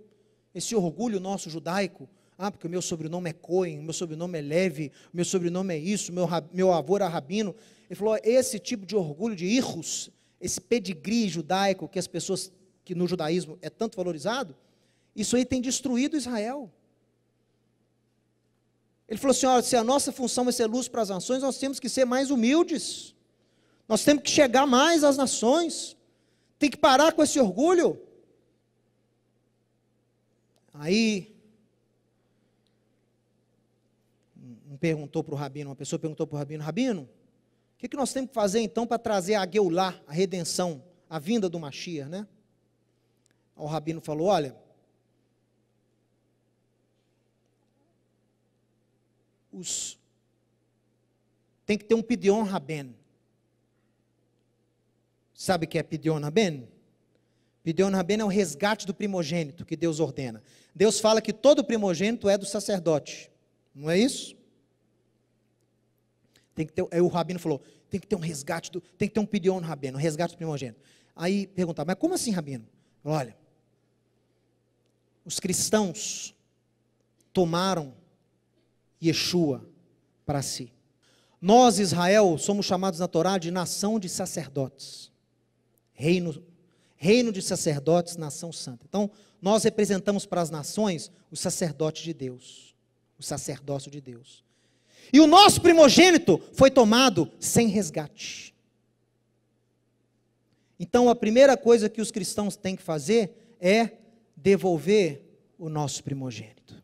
Esse orgulho nosso judaico ah, porque o meu sobrenome é Cohen, o meu sobrenome é Leve, o meu sobrenome é isso, meu, meu avô era rabino. Ele falou: esse tipo de orgulho de irros, esse pedigree judaico que as pessoas, que no judaísmo é tanto valorizado, isso aí tem destruído Israel. Ele falou assim: olha, se a nossa função é ser luz para as nações, nós temos que ser mais humildes. Nós temos que chegar mais às nações. Tem que parar com esse orgulho. Aí perguntou para o Rabino, uma pessoa perguntou para o Rabino, Rabino, o que, que nós temos que fazer então para trazer a Geulá, a redenção, a vinda do Mashiach, né? O Rabino falou, olha, os, tem que ter um Pidion Raben. Sabe o que é Pidion Raben? Pidion Raben é o resgate do primogênito que Deus ordena. Deus fala que todo primogênito é do sacerdote. Não é isso? Tem que ter, aí o rabino falou, tem que ter um resgate, do, tem que ter um pidion no rabino, um resgate do primogênito. Aí perguntaram, mas como assim, rabino? Olha, os cristãos tomaram Yeshua para si. Nós, Israel, somos chamados na Torá de nação de sacerdotes. Reino, reino de sacerdotes, nação santa. Então, nós representamos para as nações o sacerdote de Deus, o sacerdócio de Deus. E o nosso primogênito foi tomado sem resgate. Então a primeira coisa que os cristãos têm que fazer é devolver o nosso primogênito.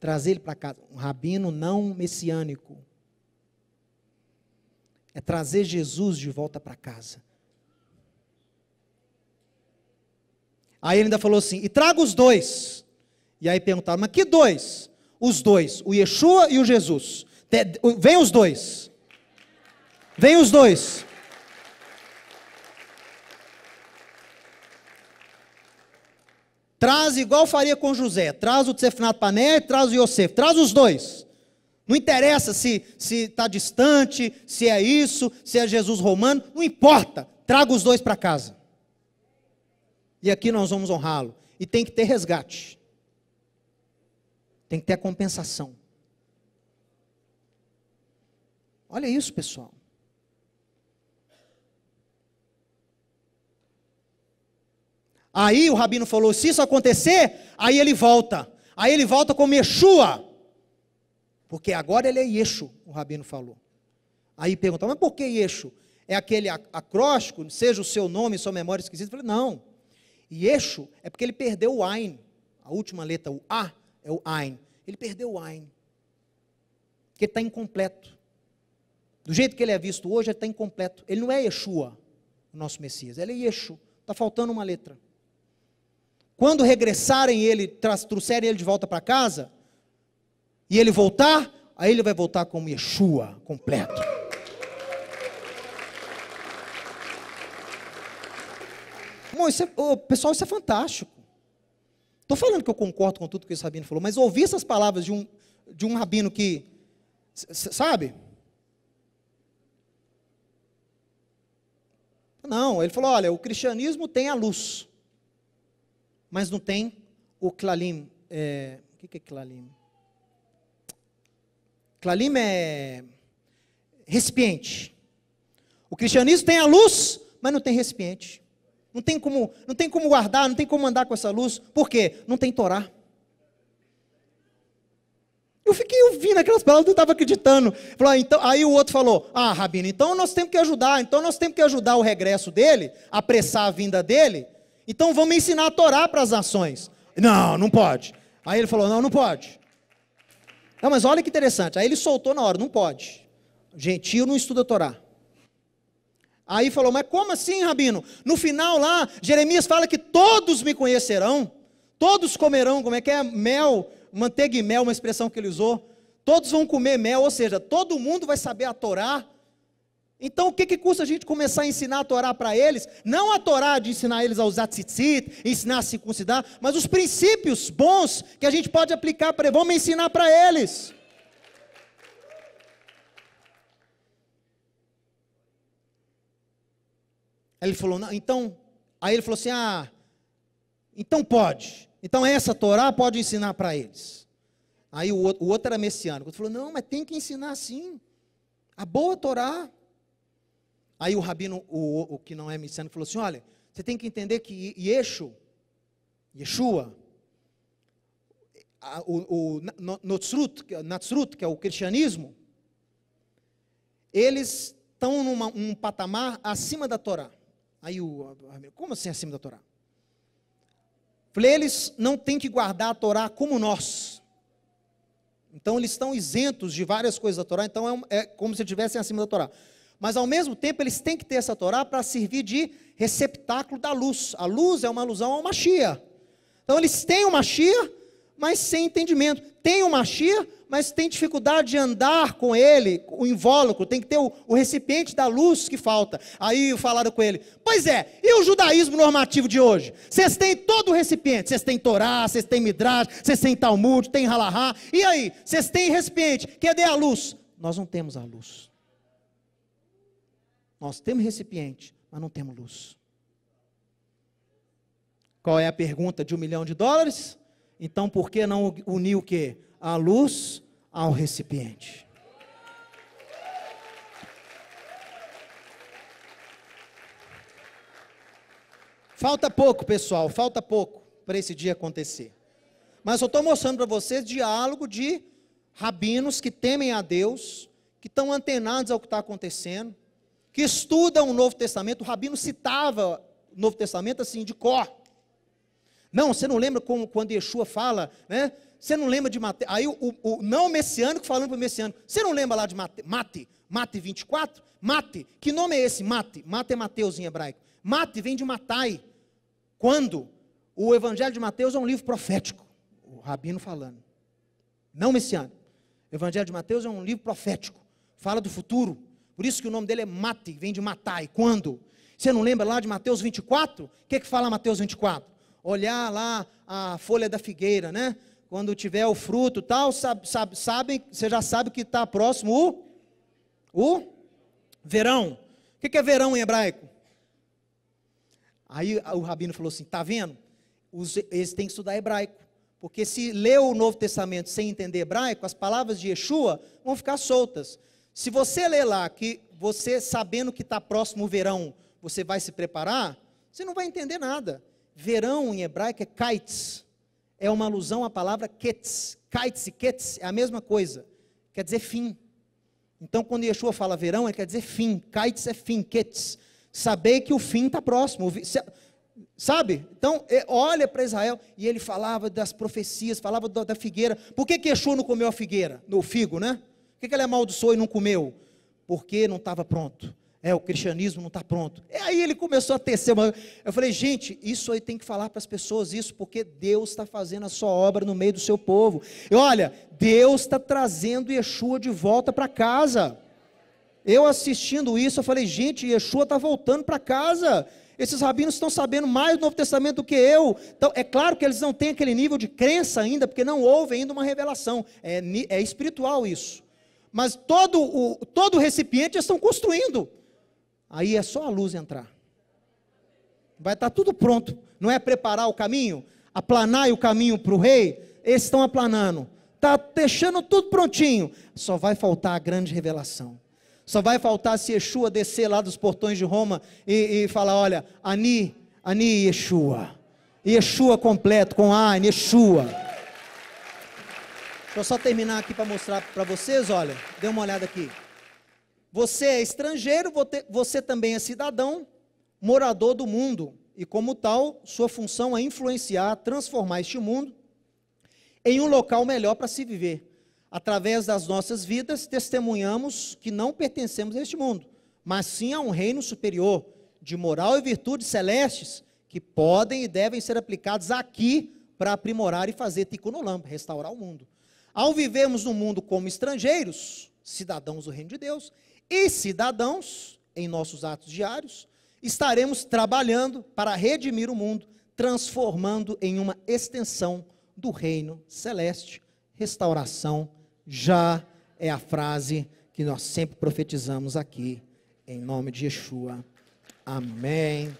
Trazer ele para casa. Um rabino não messiânico. É trazer Jesus de volta para casa. Aí ele ainda falou assim: e traga os dois. E aí perguntaram: mas que dois? os dois, o Yeshua e o Jesus. Vem os dois. Vem os dois. Traz igual faria com José. Traz o Tsefnat Pané, traz o Yosef. Traz os dois. Não interessa se está distante, se é isso, se é Jesus romano. Não importa. Traga os dois para casa. E aqui nós vamos honrá-lo. E tem que ter resgate. Tem que ter a compensação. Olha isso, pessoal. Aí o rabino falou: se isso acontecer, aí ele volta. Aí ele volta como Yeshua. Porque agora ele é Yeshu, o rabino falou. Aí perguntou, mas por que Yeshu? É aquele acróstico, seja o seu nome, sua memória esquisita? Eu falei: não. Yeshu é porque ele perdeu o Ain. A última letra, o A, é o Ain ele perdeu o Ain. Porque ele está incompleto. Do jeito que ele é visto hoje, ele está incompleto. Ele não é Yeshua, o nosso Messias. Ele é Yeshua. Está faltando uma letra. Quando regressarem ele, trouxerem ele de volta para casa, e ele voltar, aí ele vai voltar como Yeshua completo. isso é, oh, pessoal, isso é fantástico. Estou falando que eu concordo com tudo que o Sabino falou, mas ouvir essas palavras de um, de um rabino que. Sabe? Não, ele falou: olha, o cristianismo tem a luz, mas não tem o clalim. É, o que, que é clalim? Clalim é recipiente. O cristianismo tem a luz, mas não tem recipiente. Não tem como, não tem como guardar, não tem como andar com essa luz. Por quê? Não tem Torá. Eu fiquei ouvindo aquelas palavras, não estava acreditando. Falou, ah, então, aí o outro falou: Ah, Rabino, então nós temos que ajudar, então nós temos que ajudar o regresso dele, apressar a vinda dele. Então vamos ensinar a Torá para as nações. Não, não pode. Aí ele falou: Não, não pode. Não, mas olha que interessante. Aí ele soltou na hora: Não pode. eu não estuda a Torá. Aí falou: Mas como assim, Rabino? No final lá, Jeremias fala que todos me conhecerão, todos comerão, como é que é? Mel, manteiga e mel, uma expressão que ele usou. Todos vão comer mel, ou seja, todo mundo vai saber a Torá. Então, o que, que custa a gente começar a ensinar a Torá para eles? Não a Torá de ensinar eles a usar tzitzit, ensinar a circuncidar, mas os princípios bons que a gente pode aplicar para eles. Vamos ensinar para eles. Ele falou, não, então. Aí ele falou assim: ah, então pode. Então essa Torá pode ensinar para eles. Aí o outro, o outro era messiânico. Ele falou, não, mas tem que ensinar sim. A boa Torá. Aí o rabino, o, o que não é messiânico, falou assim: olha, você tem que entender que Yeshu, Yeshua, o, o Natsrut, é, que é o cristianismo, eles estão num um patamar acima da Torá. Aí o como assim acima da Torá? Falei, eles não têm que guardar a Torá como nós. Então eles estão isentos de várias coisas da Torá, então é, um, é como se estivessem acima da Torá. Mas ao mesmo tempo eles têm que ter essa Torá para servir de receptáculo da luz. A luz é uma alusão ao Mashiach. Então eles têm o Mashiach, mas sem entendimento. Tem o Mashiach, mas tem dificuldade de andar com ele, o invólucro, tem que ter o, o recipiente da luz que falta. Aí falaram com ele: Pois é, e o judaísmo normativo de hoje? Vocês têm todo o recipiente, vocês têm Torá, vocês têm Midrash, vocês têm Talmud, tem Halahá, e aí? Vocês têm recipiente, cadê a luz? Nós não temos a luz. Nós temos recipiente, mas não temos luz. Qual é a pergunta de um milhão de dólares? Então por que não unir o quê? A luz ao recipiente. Falta pouco, pessoal, falta pouco para esse dia acontecer. Mas eu estou mostrando para vocês diálogo de rabinos que temem a Deus, que estão antenados ao que está acontecendo, que estudam o Novo Testamento. O rabino citava o Novo Testamento assim, de cor. Não, você não lembra como, quando Yeshua fala, né? Você não lembra de Mateus? Aí o, o, não messiânico falando para o messiânico. Você não lembra lá de Mate, Mate, Mate 24? Mate. Que nome é esse Mate? Mate é Mateus em hebraico. Mate vem de Matai. Quando? O Evangelho de Mateus é um livro profético. O rabino falando. Não messiânico. O Evangelho de Mateus é um livro profético. Fala do futuro. Por isso que o nome dele é Mate, vem de Matai. Quando? Você não lembra lá de Mateus 24? O que, é que fala Mateus 24? Olhar lá a folha da figueira, né? quando tiver o fruto tal, sabe, sabe, sabe você já sabe que está próximo o, o verão. O que é verão em hebraico? Aí o rabino falou assim: está vendo? Os, eles têm que estudar hebraico. Porque se ler o Novo Testamento sem entender hebraico, as palavras de Yeshua vão ficar soltas. Se você ler lá que você, sabendo que está próximo o verão, você vai se preparar, você não vai entender nada. Verão em hebraico é kites é uma alusão à palavra ketz. Kites e ketz é a mesma coisa, quer dizer fim. Então, quando Yeshua fala verão, ele quer dizer fim. Kites é fim, ketz. Saber que o fim está próximo. Sabe? Então, é, olha para Israel, e ele falava das profecias, falava da, figueira. Por que, que Yeshua não comeu a figueira? No figo, né? Por que, que ele amaldiçoou e não comeu? Porque não estava pronto. É, o cristianismo não está pronto. E aí ele começou a tecer. Uma... Eu falei, gente, isso aí tem que falar para as pessoas isso, porque Deus está fazendo a sua obra no meio do seu povo. E olha, Deus está trazendo Yeshua de volta para casa. Eu assistindo isso, eu falei, gente, Yeshua está voltando para casa. Esses rabinos estão sabendo mais do Novo Testamento do que eu. Então, é claro que eles não têm aquele nível de crença ainda, porque não houve ainda uma revelação. É, é espiritual isso. Mas todo o todo o recipiente eles estão construindo. Aí é só a luz entrar. Vai estar tá tudo pronto. Não é preparar o caminho, aplanar o caminho para o rei. Eles estão aplanando. Está deixando tudo prontinho. Só vai faltar a grande revelação. Só vai faltar se Yeshua descer lá dos portões de Roma e, e falar: olha, Ani, Ani Yeshua. Yeshua completo, com A, Yeshua. Deixa eu só terminar aqui para mostrar para vocês, olha. Dê uma olhada aqui. Você é estrangeiro, você também é cidadão, morador do mundo, e como tal, sua função é influenciar, transformar este mundo em um local melhor para se viver. Através das nossas vidas, testemunhamos que não pertencemos a este mundo, mas sim a um reino superior, de moral e virtudes celestes, que podem e devem ser aplicados aqui para aprimorar e fazer ticunolam, restaurar o mundo. Ao vivermos no mundo como estrangeiros, cidadãos do reino de Deus, e cidadãos, em nossos atos diários, estaremos trabalhando para redimir o mundo, transformando em uma extensão do reino celeste. Restauração já é a frase que nós sempre profetizamos aqui, em nome de Yeshua. Amém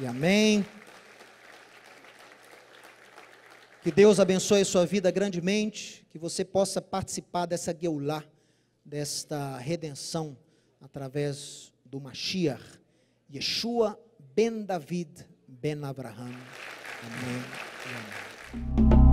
e amém. Que Deus abençoe a sua vida grandemente, que você possa participar dessa Geulah desta redenção através do Mashiach, Yeshua ben David ben Abraham. Amém. amém.